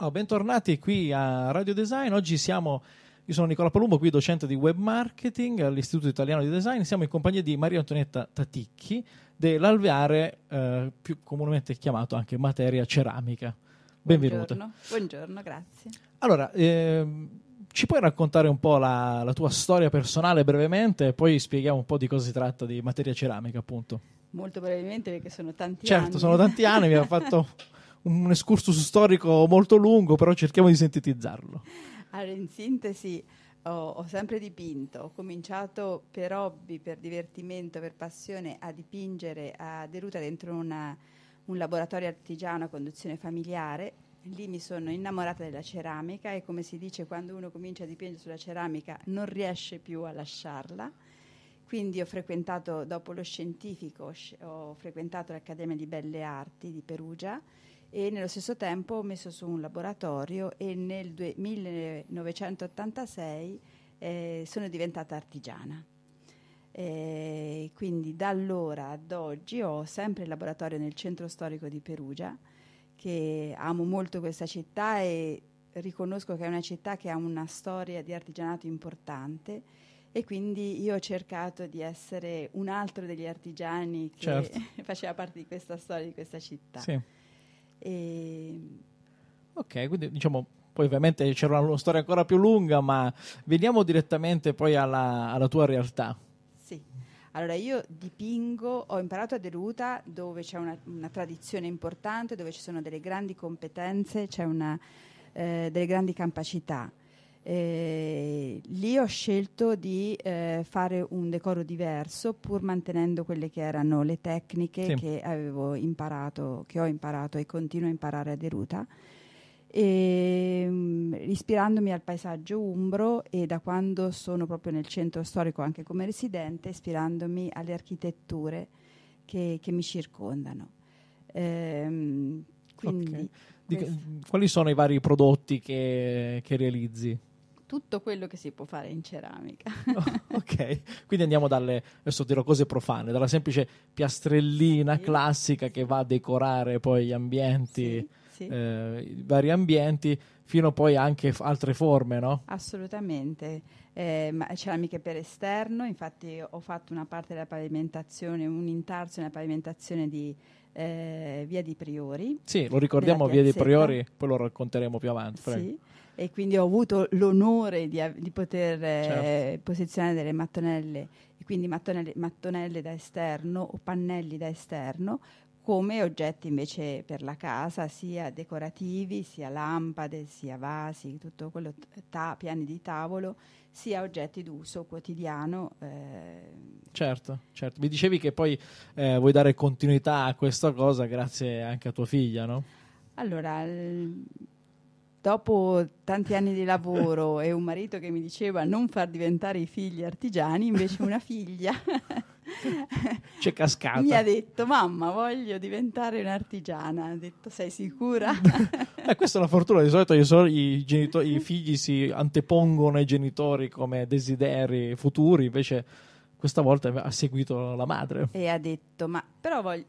Oh, bentornati qui a Radio Design. Oggi siamo, io sono Nicola Palumbo, qui docente di web marketing all'Istituto Italiano di Design. Siamo in compagnia di Maria Antonietta Taticchi dell'alveare, eh, più comunemente chiamato anche materia ceramica. Benvenuta. Buongiorno, Buongiorno grazie. Allora, ehm, ci puoi raccontare un po' la, la tua storia personale brevemente e poi spieghiamo un po' di cosa si tratta di materia ceramica, appunto? Molto brevemente perché sono tanti certo, anni. Certo, sono tanti anni, mi ha fatto un escursus storico molto lungo, però cerchiamo di sintetizzarlo. Allora, in sintesi, ho, ho, sempre dipinto, ho cominciato per hobby, per divertimento, per passione a dipingere a Deruta dentro una, un laboratorio artigiano a conduzione familiare. Lì mi sono innamorata della ceramica e come si dice quando uno comincia a dipingere sulla ceramica non riesce più a lasciarla. Quindi ho frequentato, dopo lo scientifico, ho frequentato l'Accademia di Belle Arti di Perugia e nello stesso tempo ho messo su un laboratorio e nel 1986 eh, sono diventata artigiana. E eh, quindi da allora ad oggi ho sempre il laboratorio nel centro storico di Perugia, che amo molto questa città e riconosco che è una città che ha una storia di artigianato importante e quindi io ho cercato di essere un altro degli artigiani che certo. faceva parte di questa storia di questa città. Sì. E... Ok, quindi diciamo poi ovviamente c'era una storia ancora più lunga, ma veniamo direttamente poi alla, alla tua realtà. Sì, allora io dipingo, ho imparato a Deruta dove c'è una, una tradizione importante, dove ci sono delle grandi competenze, c'è una, eh, delle grandi capacità. Eh, lì ho scelto di eh, fare un decoro diverso pur mantenendo quelle che erano le tecniche sì. che avevo imparato, che ho imparato e continuo a imparare a Deruta. E, mh, mm, ispirandomi al paesaggio umbro e da quando sono proprio nel centro storico anche come residente, ispirandomi alle architetture che, che mi circondano. Ehm, quindi, okay. Di, quali sono i vari prodotti che, che realizzi? tutto quello che si può fare in ceramica. ok, quindi andiamo dalle, adesso dirò cose profane, dalla semplice piastrellina sì. classica che va a decorare poi gli ambienti, sì, sì. Eh, i vari ambienti, fino poi anche f- altre forme, no? Assolutamente, eh, ceramiche per esterno, infatti ho fatto una parte della pavimentazione, un intarso nella pavimentazione di... Eh, via di Priori. Sì, lo ricordiamo Via di Priori, poi lo racconteremo più avanti. Sì e quindi ho avuto l'onore di, di poter eh, certo. posizionare delle mattonelle, quindi mattonelle, mattonelle da esterno o pannelli da esterno come oggetti invece per la casa, sia decorativi, sia lampade, sia vasi, tutto quello, ta- piani di tavolo, sia oggetti d'uso quotidiano. Eh. Certo, certo. Mi dicevi che poi eh, vuoi dare continuità a questa cosa grazie anche a tua figlia, no? Allora, dopo tanti anni di lavoro e un marito che mi diceva non far diventare i figli artigiani, invece una figlia C'è cascata. Mi ha detto, mamma, voglio diventare un'artigiana. Ha detto, sei sicura? eh, questa è una fortuna. Di solito i, genito- i figli si antepongono ai genitori come desideri futuri, invece questa volta ha seguito la madre. E ha detto, ma però voglio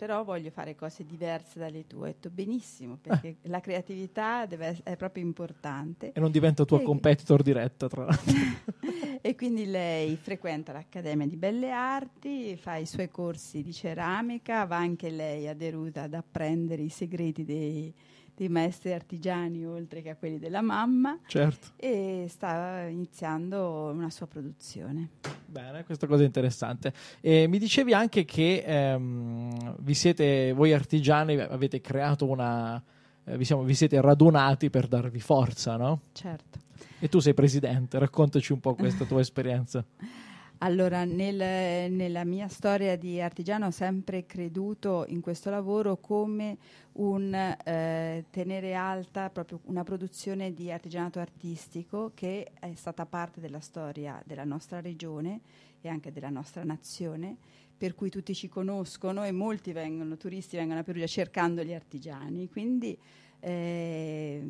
però voglio fare cose diverse dalle tue. Ho detto benissimo, perché eh. la creatività deve, è proprio importante. E non diventa tua e competitor diretta, tra l'altro. e quindi lei frequenta l'Accademia di Belle Arti, fa i suoi corsi di ceramica, va anche lei a Deruta ad apprendere i segreti dei dei maestri artigiani oltre che a quelli della mamma. Certo. E sta iniziando una sua produzione. Bene, questa cosa è interessante. E mi dicevi anche che ehm, vi siete, voi artigiani avete creato una, eh, vi, siamo, vi siete radunati per darvi forza, no? Certo. E tu sei presidente, raccontaci un po' questa tua esperienza. Allora, nel, nella mia storia di artigiano ho sempre creduto in questo lavoro come un eh, tenere alta proprio una produzione di artigianato artistico che è stata parte della storia della nostra regione e anche della nostra nazione, per cui tutti ci conoscono e molti vengono, turisti vengono a Perugia cercando gli artigiani. Quindi eh,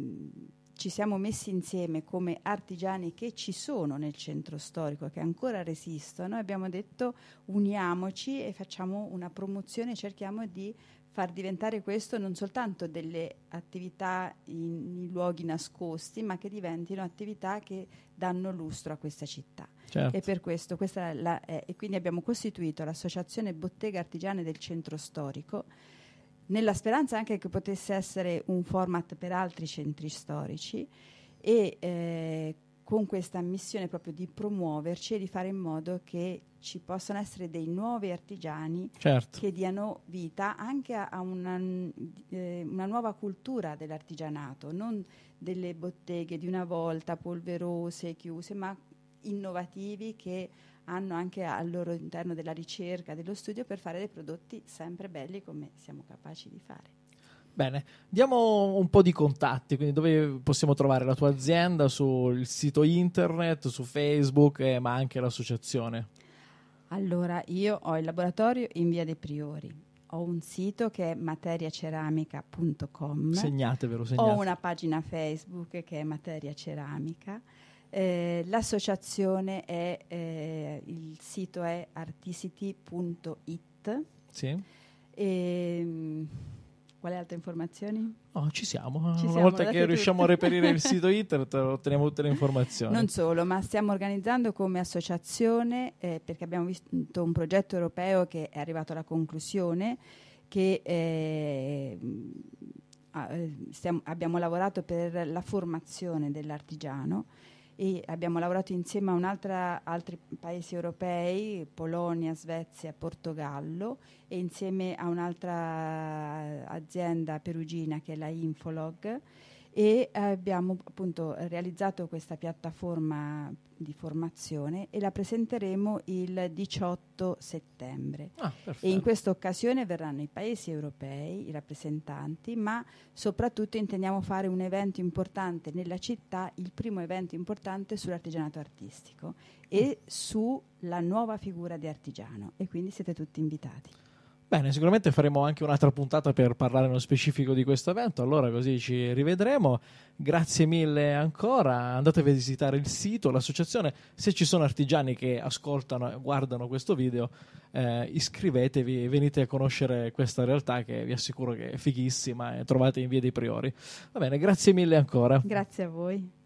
ci siamo messi insieme come artigiani che ci sono nel centro storico, che ancora resistono, e abbiamo detto uniamoci e facciamo una promozione, cerchiamo di far diventare questo non soltanto delle attività in, in luoghi nascosti, ma che diventino attività che danno lustro a questa città. Certo. E per questo, questa è la, eh, e quindi abbiamo costituito l'Associazione Bottega Artigiane del Centro Storico nella speranza anche che potesse essere un format per altri centri storici e eh, con questa missione proprio di promuoverci e di fare in modo che ci possano essere dei nuovi artigiani certo. che diano vita anche a, a una, eh, una, nuova cultura dell'artigianato, non delle botteghe di una volta polverose, chiuse, ma innovativi che hanno anche al loro interno della ricerca, dello studio per fare dei prodotti sempre belli come siamo capaci di fare. Bene, diamo un po' di contatti, quindi dove possiamo trovare la tua azienda sul sito internet, su Facebook, eh, ma anche l'associazione. Allora, io ho il laboratorio in Via dei Priori, ho un sito che è materiaceramica.com. Segnatevelo, segnate. Ho una pagina Facebook che è Materia Ceramica eh, l'associazione è, eh, il sito è artisity.it. Sì. E, ehm, quali altre informazioni? No, ci siamo. Ci Una siamo, volta che riusciamo tutto. a reperire il sito internet otteniamo tutte le informazioni. Non solo, ma stiamo organizzando come associazione, eh, perché abbiamo visto un progetto europeo che è arrivato alla conclusione, che eh, eh stiamo, abbiamo lavorato per la formazione dell'artigiano e abbiamo lavorato insieme a altri paesi europei, Polonia, Svezia, Portogallo e insieme a un'altra azienda perugina che è la Infolog e abbiamo appunto realizzato questa piattaforma di formazione e la presenteremo il 18 settembre. Ah, e in questa occasione verranno i paesi europei, i rappresentanti, ma soprattutto intendiamo fare un evento importante nella città, il primo evento importante sull'artigianato artistico e mm. sulla nuova figura di artigiano e quindi siete tutti invitati. Bene, sicuramente faremo anche un'altra puntata per parlare nello specifico di questo evento, allora così ci rivedremo. Grazie mille ancora, andate a visitare il sito, l'associazione, se ci sono artigiani che ascoltano e guardano questo video, eh, iscrivetevi e venite a conoscere questa realtà che vi assicuro che è fighissima e trovate in via dei priori. Va bene, grazie mille ancora. Grazie a voi.